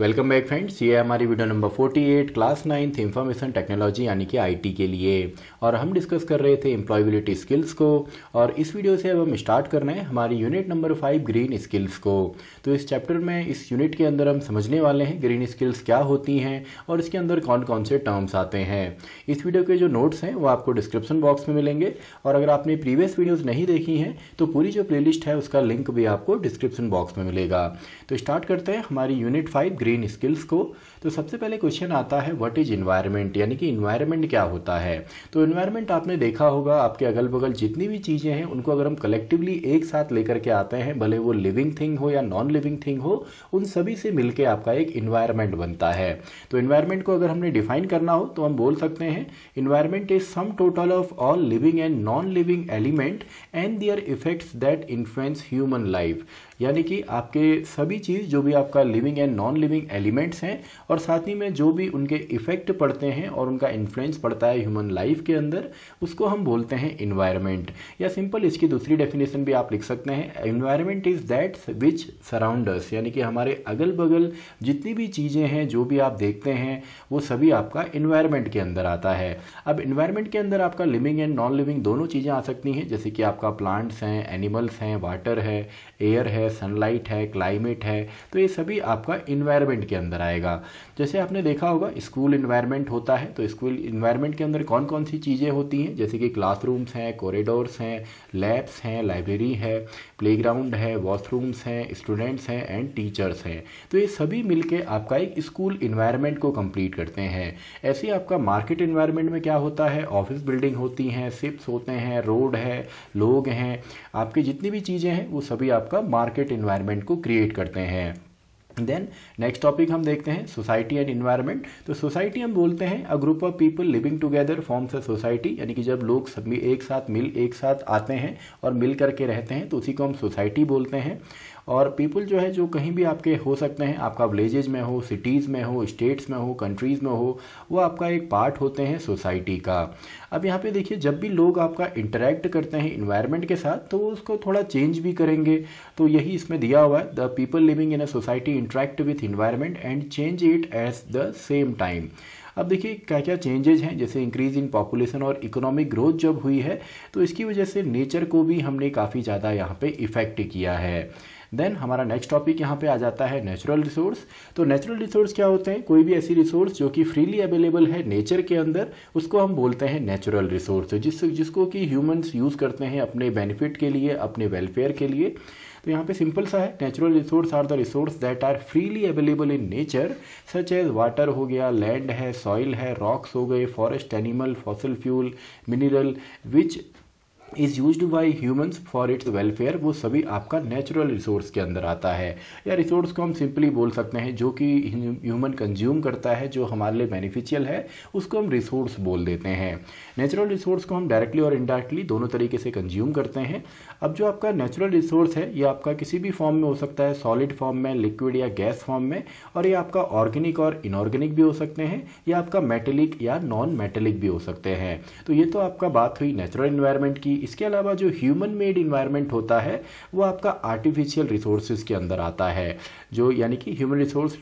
welcome back friends ये हमारी video number 48 class ninth information technology यानी कि आईटी के लिए और हम डिस्कस कर रहे थे एम्प्लॉयबिलिटी स्किल्स को और इस वीडियो से अब हम स्टार्ट कर रहे हैं हमारी unit number five green skills को तो इस चैप्टर में इस यूनिट के अंदर हम समझने वाले हैं ग्रीन स्किल्स क्या होती हैं और इसके अंदर कौन कौन से टर्म्स आते हैं इस वीडियो के जो नोट्स हैं वो आपको डिस्क्रिप्शन बॉक्स में मिलेंगे और अगर आपने प्रीवियस वीडियोज़ नहीं देखी हैं तो पूरी जो प्लेलिस्ट है उसका लिंक भी आपको डिस्क्रिप्शन बॉक्स में मिलेगा तो स्टार्ट करते हैं हमारी यूनिट फाइव ग्रीन स्किल्स को तो सबसे पहले क्वेश्चन आता है व्हाट इज इन्वायरमेंट यानी कि इन्वायरमेंट क्या होता है तो इन्वायरमेंट आपने देखा होगा आपके अगल बगल जितनी भी चीज़ें हैं उनको अगर हम कलेक्टिवली एक साथ लेकर के आते हैं भले वो लिविंग थिंग हो या नॉन लिविंग थिंग हो उन सभी से मिलकर आपका एक इन्वायरमेंट बनता है तो इन्वायरमेंट को अगर हमने डिफाइन करना हो तो हम बोल सकते हैं environment is sum total of all living and non living element and their effects that influence human life यानी कि आपके सभी चीज़ जो भी आपका living and non living elements हैं और साथ ही में जो भी उनके इफ़ेक्ट पड़ते हैं और उनका इन्फ्लुएंस पड़ता है ह्यूमन लाइफ के अंदर उसको हम बोलते हैं इन्वायरमेंट या सिंपल इसकी दूसरी डेफिनेशन भी आप लिख सकते हैं environment is that which surrounds यानी कि हमारे अगल बगल जितनी भी चीज़ें हैं जो भी आप देखते हैं वो सभी आपका इन्वायरमेंट के अंदर आता है अब इन्वायरमेंट के अंदर आपका लिविंग एंड नॉन लिविंग दोनों चीज़ें आ सकती हैं जैसे कि आपका प्लांट्स हैं एनिमल्स हैं वाटर है एयर है है सनलाइट है क्लाइमेट है तो ये सभी आपका इन्वायरमेंट के अंदर आएगा जैसे आपने देखा होगा स्कूल इन्वायरमेंट होता है तो स्कूल इन्वायरमेंट के अंदर कौन कौन सी चीज़ें होती हैं जैसे कि क्लासरूम्स हैं कॉरिडोर्स हैं लैब्स हैं लाइब्रेरी है प्ले है वॉशरूम्स हैं स्टूडेंट्स हैं एंड टीचर्स हैं तो ये सभी मिलकर आपका एक स्कूल इन्वायरमेंट को कंप्लीट करते हैं ऐसे आपका मार्केट इन्वायरमेंट में क्या होता है ऑफिस बिल्डिंग होती हैं सिप्स होते हैं रोड है लोग हैं आपकी जितनी भी चीज़ें हैं वो सभी आपका मार्केट मार्केट इन्वायरमेंट को क्रिएट करते हैं देन नेक्स्ट टॉपिक हम देखते हैं सोसाइटी एंड इन्वायरमेंट तो सोसाइटी हम बोलते हैं a group of people living together forms a society यानी कि जब लोग सभी एक साथ मिल एक साथ आते हैं और मिल करके रहते हैं तो उसी को हम सोसाइटी बोलते हैं और पीपल जो है जो कहीं भी आपके हो सकते हैं आपका विलेजेज में हो सिटीज़ में हो स्टेट्स में हो कंट्रीज़ में हो वो आपका एक पार्ट होते हैं सोसाइटी का अब यहाँ पे देखिए जब भी लोग आपका इंटरेक्ट करते हैं इन्वायरमेंट के साथ तो वो उसको थोड़ा चेंज भी करेंगे तो यही इसमें दिया हुआ है the people living in a society interact with environment and change it at the same time अब देखिए क्या क्या चेंजेज हैं जैसे इंक्रीज इन पॉपुलेशन और इकोनॉमिक ग्रोथ जब हुई है तो इसकी वजह से नेचर को भी हमने काफ़ी ज़्यादा यहाँ पे इफ़ेक्ट किया है देन हमारा नेक्स्ट टॉपिक यहाँ पे आ जाता है नेचुरल रिसोर्स तो नेचुरल रिसोर्स क्या होते हैं कोई भी ऐसी रिसोर्स जो कि फ्रीली अवेलेबल है नेचर के अंदर उसको हम बोलते हैं नेचुरल रिसोर्स तो जिस जिसको कि ह्यूमन्स यूज़ करते हैं अपने बेनिफिट के लिए अपने वेलफेयर के लिए तो यहाँ पे सिंपल सा है natural resource are the resource that are freely available in nature such as water हो गया लैंड है सॉइल है रॉक्स हो गए forest animal fossil fuel mineral which is use by humans for its welfare वो सभी आपका नेचुरल रिसोर्स के अंदर आता है या रिसोर्स को हम सिंपली बोल सकते हैं जो कि ह्यूमन कंज्यूम करता है जो हमारे लिए बेनिफिशियल है उसको हम रिसोर्स बोल देते हैं नेचुरल रिसोर्स को हम डायरेक्टली और इनडायरेक्टली दोनों तरीके से कंज्यूम करते हैं अब जो आपका नेचुरल रिसोर्स है ये आपका किसी भी फॉर्म में हो सकता है सॉलिड फॉर्म में लिक्विड या गैस फॉर्म में और ये आपका ऑर्गेनिक और इनऑर्गेनिक भी हो सकते हैं या आपका मेटेलिक या नॉन मेटेलिक भी हो सकते हैं तो ये तो आपका बात हुई नेचुरल इन्वायरमेंट की इसके अलावा जो ह्यूमन मेड इन्वायरमेंट होता है वो आपका आर्टिफिशियल रिसोर्सेज के अंदर आता है जो यानी कि human resource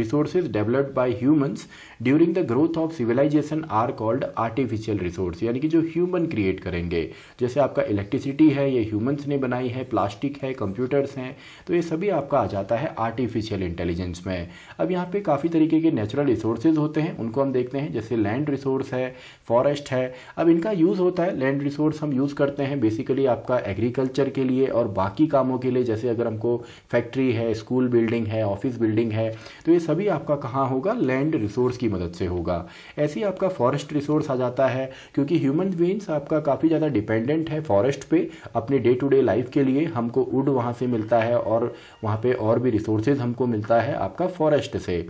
resources developed by humans during the growth of civilization are called artificial resource यानी कि जो ह्यूमन क्रिएट करेंगे जैसे आपका इलेक्ट्रिसिटी है है ये ह्यूमंस ने बनाई है प्लास्टिक है कंप्यूटर्स हैं तो ये सभी आपका आ जाता है आर्टिफिशियल इंटेलिजेंस में अब यहाँ पे काफ़ी तरीके के नेचुरल रिसोर्सेज होते हैं उनको हम देखते हैं जैसे लैंड रिसोर्स है फॉरेस्ट है अब इनका यूज़ होता है लैंड रिसोर्स हम यूज़ करते हैं बेसिकली आपका एग्रीकल्चर के लिए और बाकी कामों के लिए जैसे अगर हमको फैक्ट्री है स्कूल बिल्डिंग है ऑफिस बिल्डिंग है तो ये सभी आपका कहाँ होगा लैंड रिसोर्स की मदद से होगा ऐसे ही आपका फॉरेस्ट रिसोर्स आ जाता है क्योंकि ह्यूमन बींग्स आपका काफ़ी ज़्यादा डिपेंडेंट है फॉरेस्ट पे अपने डे टू डे लाइफ के लिए हमको वुड वहाँ से मिलता है और वहाँ पे और भी रिसोर्सेज हमको मिलता है आपका फॉरेस्ट से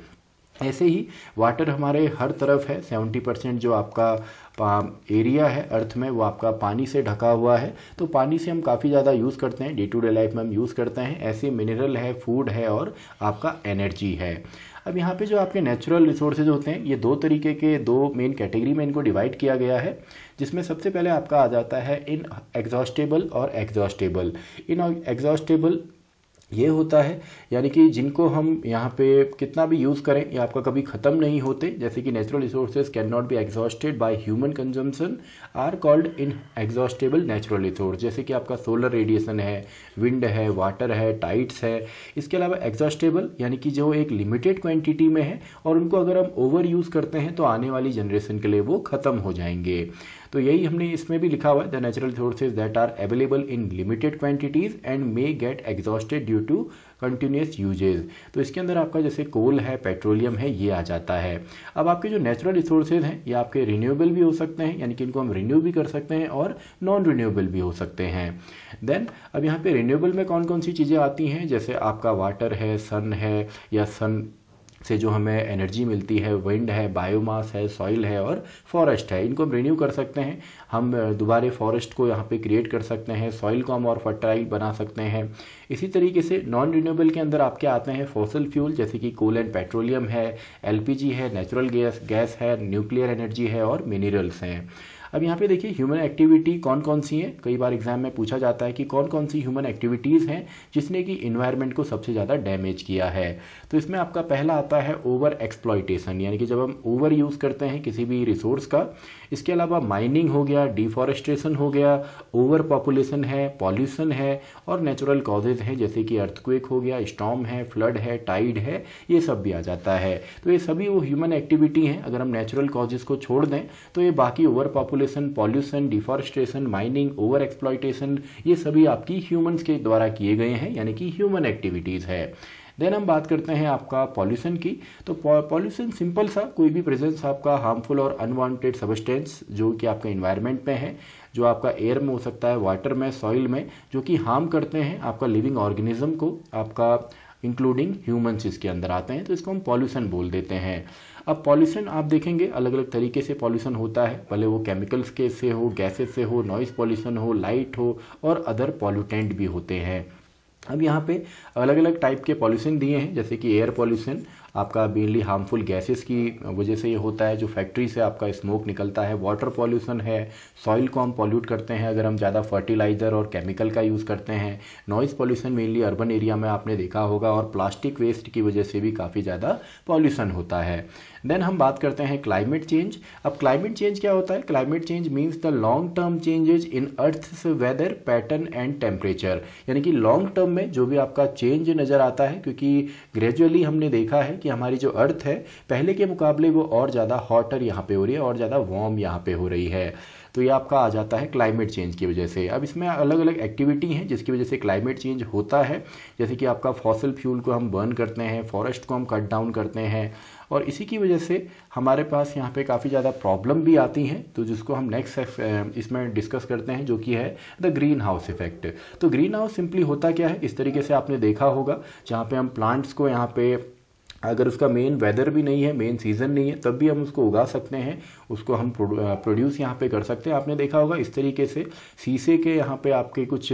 ऐसे ही वाटर हमारे हर तरफ है सेवेंटी परसेंट जो आपका एरिया है अर्थ में वो आपका पानी से ढका हुआ है तो पानी से हम काफ़ी ज़्यादा यूज़ करते हैं डे टू डे लाइफ में हम यूज़ करते हैं ऐसे मिनरल है फूड है और आपका एनर्जी है अब यहाँ पे जो आपके नेचुरल रिसोर्सेज होते हैं ये दो तरीके के दो मेन कैटेगरी में इनको डिवाइड किया गया है जिसमें सबसे पहले आपका आ जाता है इन एग्जॉस्टेबल और एग्जॉस्टेबल इन एग्जॉस्टेबल ये होता है यानी कि जिनको हम यहाँ पे कितना भी यूज़ करें ये आपका कभी ख़त्म नहीं होते जैसे कि natural resources can not be exhausted by human consumption are called inexhaustible natural resource जैसे कि आपका सोलर रेडिएशन है विंड है वाटर है टाइट्स है इसके अलावा एग्जॉस्टेबल यानी कि जो एक लिमिटेड क्वान्टिटी में है और उनको अगर हम ओवर यूज़ करते हैं तो आने वाली जनरेशन के लिए वो ख़त्म हो जाएंगे तो यही हमने इसमें भी लिखा हुआ है the natural resources that are available in limited quantities and may get exhausted due to continuous usages तो इसके अंदर आपका जैसे कोल है पेट्रोलियम है ये आ जाता है अब आपके जो नेचुरल रिसोर्सेज हैं ये आपके रिन्यूएबल भी हो सकते हैं यानी कि इनको हम रिन्यू भी कर सकते हैं और नॉन रिन्यूएबल भी हो सकते हैं देन अब यहाँ पे रिन्यूएबल में कौन कौन सी चीज़ें आती हैं जैसे आपका वाटर है सन है या सन से जो हमें एनर्जी मिलती है विंड है बायोमास है सॉइल है और फॉरेस्ट है इनको हम रिन्यू कर सकते हैं हम दोबारे फॉरेस्ट को यहाँ पे क्रिएट कर सकते हैं सॉइल को हम और फर्टाइल बना सकते हैं इसी तरीके से नॉन रिन्यूएबल के अंदर आपके आते हैं फॉसल फ्यूल जैसे कि कोल एंड पेट्रोलियम है एल है नेचुरल गैस गैस है न्यूक्लियर एनर्जी है और मिनरल्स हैं अब यहाँ पे देखिए ह्यूमन एक्टिविटी कौन कौन सी है कई बार एग्जाम में पूछा जाता है कि कौन कौन सी ह्यूमन एक्टिविटीज़ हैं जिसने कि इन्वायरमेंट को सबसे ज़्यादा डैमेज किया है तो इसमें आपका पहला आता है ओवर एक्सप्लॉयटेशन यानी कि जब हम ओवर यूज़ करते हैं किसी भी रिसोर्स का इसके अलावा माइनिंग हो गया डिफॉरेस्ट्रेशन हो गया ओवर पॉपुलेशन है पॉल्यूशन है और नेचुरल कॉजेज हैं जैसे कि अर्थक्वेक हो गया स्टॉम है फ्लड है टाइड है ये सब भी आ जाता है तो ये सभी वो ह्यूमन एक्टिविटी हैं अगर हम नेचुरल कॉजेज को छोड़ दें तो ये बाकी over population population pollution deforestation mining over exploitation ये सभी आपकी ह्यूमंस के द्वारा किए गए हैं यानी कि ह्यूमन एक्टिविटीज़ है देन हम बात करते हैं आपका पॉल्यूशन की तो पॉल्यूशन सिंपल सा कोई भी प्रेजेंस आपका हार्मफुल और अनवांटेड सबस्टेंस जो कि आपके इन्वायरमेंट में है जो आपका एयर में हो सकता है वाटर में सॉइल में जो कि हार्म करते हैं आपका लिविंग ऑर्गेनिज्म को आपका इंक्लूडिंग ह्यूमन्स इसके अंदर आते हैं तो इसको हम पॉल्यूशन बोल देते हैं अब पॉल्यूशन आप देखेंगे अलग अलग तरीके से पॉल्यूशन होता है भले वो केमिकल्स के से हो गैसेस से हो नॉइज़ पॉल्यूशन हो लाइट हो और अदर पॉल्यूटेंट भी होते हैं अब यहाँ पे अलग अलग टाइप के पॉल्यूशन दिए हैं जैसे कि एयर पॉल्यूशन आपका मेनली हार्मफुल गैसेस की वजह से ये होता है जो फैक्ट्री से आपका स्मोक निकलता है वाटर पॉल्यूशन है सॉइल को हम पॉल्यूट करते हैं अगर हम ज़्यादा फर्टिलाइज़र और केमिकल का यूज़ करते हैं noise pollution mainly urban area में आपने देखा होगा और प्लास्टिक वेस्ट की वजह से भी काफ़ी ज़्यादा पॉल्यूशन होता है देन हम बात करते हैं क्लाइमेट चेंज अब क्लाइमेट चेंज क्या होता है climate change means the long term changes in earth weather pattern and temperature यानी कि लॉन्ग टर्म में जो भी आपका चेंज नज़र आता है क्योंकि ग्रेजुअली हमने देखा है कि हमारी जो अर्थ है पहले के मुकाबले वो और ज़्यादा हॉटर यहाँ पे हो रही है और ज़्यादा वार्म यहाँ पे हो रही है तो ये आपका आ जाता है क्लाइमेट चेंज की वजह से अब इसमें अलग अलग एक्टिविटी हैं जिसकी वजह से क्लाइमेट चेंज होता है जैसे कि आपका फॉसल फ्यूल को हम बर्न करते हैं फॉरेस्ट को हम कट डाउन करते हैं और इसी की वजह से हमारे पास यहाँ पे काफ़ी ज़्यादा प्रॉब्लम भी आती हैं तो जिसको हम नेक्स्ट इसमें डिस्कस करते हैं जो कि है द ग्रीन हाउस इफेक्ट तो ग्रीन हाउस सिंपली होता क्या है इस तरीके से आपने देखा होगा जहाँ पे हम प्लांट्स को यहाँ पे अगर उसका मेन वेदर भी नहीं है मेन सीज़न नहीं है तब भी हम उसको उगा सकते हैं उसको हम प्रोड्यूस यहाँ पे कर सकते हैं आपने देखा होगा इस तरीके से शीशे के यहाँ पे आपके कुछ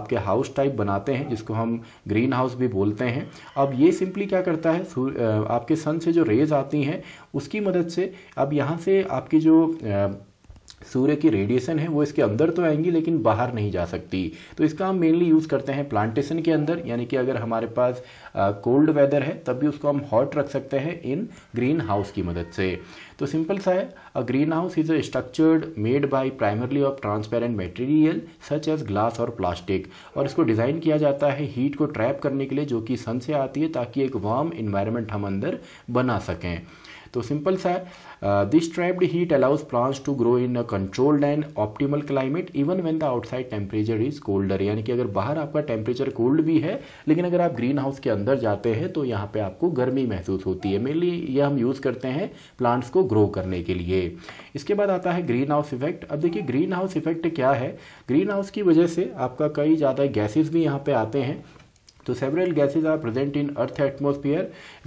आपके हाउस टाइप बनाते हैं जिसको हम ग्रीन हाउस भी बोलते हैं अब ये सिंपली क्या करता है आपके सन से जो रेज आती हैं उसकी मदद से अब यहाँ से आपकी जो सूर्य की रेडिएशन है वो इसके अंदर तो आएंगी लेकिन बाहर नहीं जा सकती तो इसका हम मेनली यूज़ करते हैं प्लांटेशन के अंदर यानी कि अगर हमारे पास कोल्ड वेदर है तब भी उसको हम हॉट रख सकते हैं इन ग्रीन हाउस की मदद से तो सिंपल सा है a green house is a structured made by primarily of transparent material such as glass और प्लास्टिक और इसको डिज़ाइन किया जाता है हीट को ट्रैप करने के लिए जो कि सन से आती है ताकि एक वार्म इन्वायरमेंट हम अंदर बना सकें तो सिंपल सा है this trapped heat allows plants to grow in a controlled and optimal climate even when the outside temperature is colder यानी कि अगर बाहर आपका टेम्परेचर कोल्ड भी है लेकिन अगर आप ग्रीन हाउस के अंदर जाते हैं तो यहाँ पे आपको गर्मी महसूस होती है मेनली ये हम यूज़ करते हैं प्लांट्स को ग्रो करने के लिए इसके बाद आता है ग्रीन हाउस इफेक्ट अब देखिए ग्रीन हाउस इफेक्ट क्या है ग्रीन हाउस की वजह से आपका कई ज़्यादा गैसेज भी यहाँ पे आते हैं तो several gases are present in earth atmosphere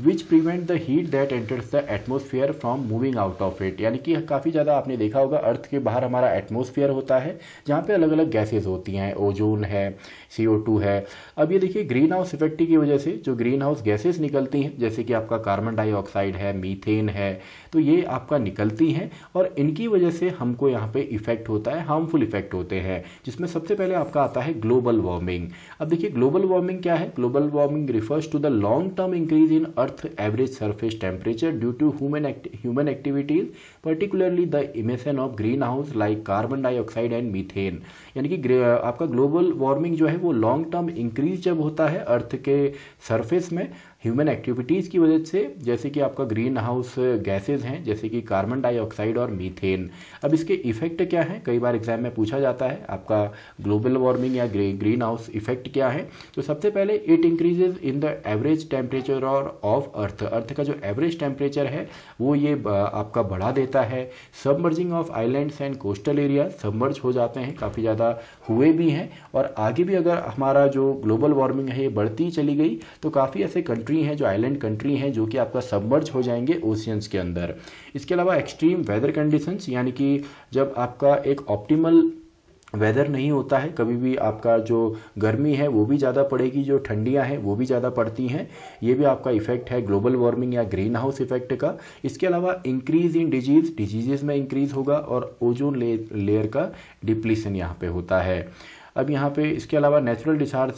which prevent the heat that enters the atmosphere from moving out of it यानी कि काफ़ी ज़्यादा आपने देखा होगा अर्थ के बाहर हमारा एटमोसफियर होता है जहाँ पे अलग अलग गैसेज होती हैं ओजोन है सी टू है अब ये देखिए ग्रीन हाउस इफेक्ट की वजह से जो ग्रीन हाउस गैसेज निकलती हैं जैसे कि आपका कार्बन डाइऑक्साइड है मीथेन है तो ये आपका निकलती हैं और इनकी वजह से हमको यहाँ पे इफेक्ट होता है हार्मफुल इफेक्ट होते हैं जिसमें सबसे पहले आपका आता है ग्लोबल वार्मिंग अब देखिए ग्लोबल वार्मिंग क्या है है global warming refers to the long term increase in earth average surface temperature due to human human activities particularly the emission of green house like carbon dioxide and methane यानी कि आपका global warming जो है वो long term increase जब होता है अर्थ के सरफेस में ह्यूमन एक्टिविटीज़ की वजह से जैसे कि आपका ग्रीन हाउस गैसेज हैं जैसे कि कार्बन डाइऑक्साइड और मीथेन अब इसके इफेक्ट क्या हैं कई बार एग्जाम में पूछा जाता है आपका ग्लोबल वार्मिंग या ग्रीन हाउस इफेक्ट क्या है तो सबसे पहले it increases in the average temperature और ऑफ अर्थ अर्थ का जो एवरेज टेम्परेचर है वो ये आपका बढ़ा देता है submerging of islands and coastal area submerge हो जाते हैं काफ़ी ज़्यादा हुए भी हैं और आगे भी अगर हमारा जो ग्लोबल वार्मिंग है ये बढ़ती चली गई तो काफ़ी ऐसे कंट्री कंट्री हैं जो आइलैंड कंट्री हैं जो कि आपका सबमर्ज हो जाएंगे ओशियंस के अंदर इसके अलावा एक्सट्रीम वेदर कंडीशंस यानी कि जब आपका एक ऑप्टिमल वेदर नहीं होता है कभी भी आपका जो गर्मी है वो भी ज़्यादा पड़ेगी जो ठंडियाँ हैं वो भी ज़्यादा पड़ती हैं ये भी आपका इफेक्ट है ग्लोबल वार्मिंग या ग्रीन हाउस इफेक्ट का इसके अलावा इंक्रीज इन डिजीज डिजीजेज में इंक्रीज होगा और ओजोन ले, लेयर का डिप्लीसन यहाँ पे होता है अब यहाँ पे इसके अलावा नेचुरल डिसार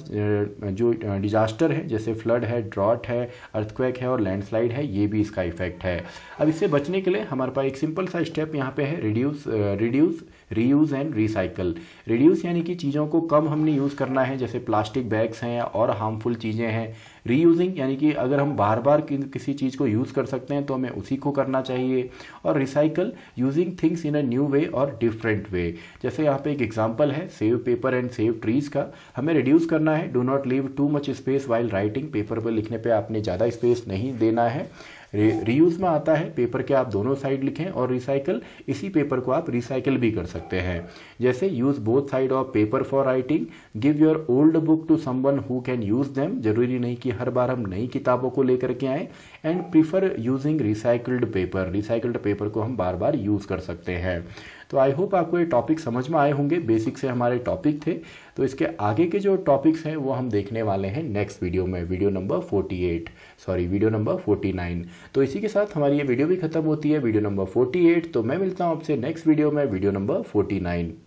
जो डिजास्टर है जैसे फ्लड है ड्रॉट है अर्थक्वेक है और लैंडस्लाइड है ये भी इसका इफेक्ट है अब इससे बचने के लिए हमारे पास एक सिंपल सा स्टेप यहाँ पे है reduce reduce reuse and recycle reduce यानी कि चीज़ों को कम हमने यूज़ करना है जैसे प्लास्टिक बैग्स हैं और हार्मफुल चीज़ें हैं रीयूजिंग यानी कि अगर हम बार बार कि, किसी चीज़ को यूज़ कर सकते हैं तो हमें उसी को करना चाहिए और recycle using things in a new way और डिफरेंट वे जैसे यहाँ पे एक एग्जाम्पल है save paper and save trees का हमें रिड्यूस करना है do not leave too much space while writing paper पर लिखने पर आपने ज़्यादा स्पेस नहीं देना है रीयूज में आता है पेपर के आप दोनों साइड लिखें और रिसाइकल इसी पेपर को आप रिसाइकल भी कर सकते हैं जैसे use both side of paper for writing give your old book to someone who can use them जरूरी नहीं कि हर बार हम नई किताबों को लेकर के आए and prefer using recycled paper recycled paper को हम बार बार यूज कर सकते हैं तो आई होप आपको ये टॉपिक समझ में आए होंगे बेसिक से हमारे टॉपिक थे तो इसके आगे के जो टॉपिक्स हैं वो हम देखने वाले हैं नेक्स्ट वीडियो में video number 48 sorry video number 49 तो इसी के साथ हमारी ये वीडियो भी खत्म होती है वीडियो नंबर 48 तो मैं मिलता हूँ आपसे नेक्स्ट वीडियो में वीडियो नंबर 49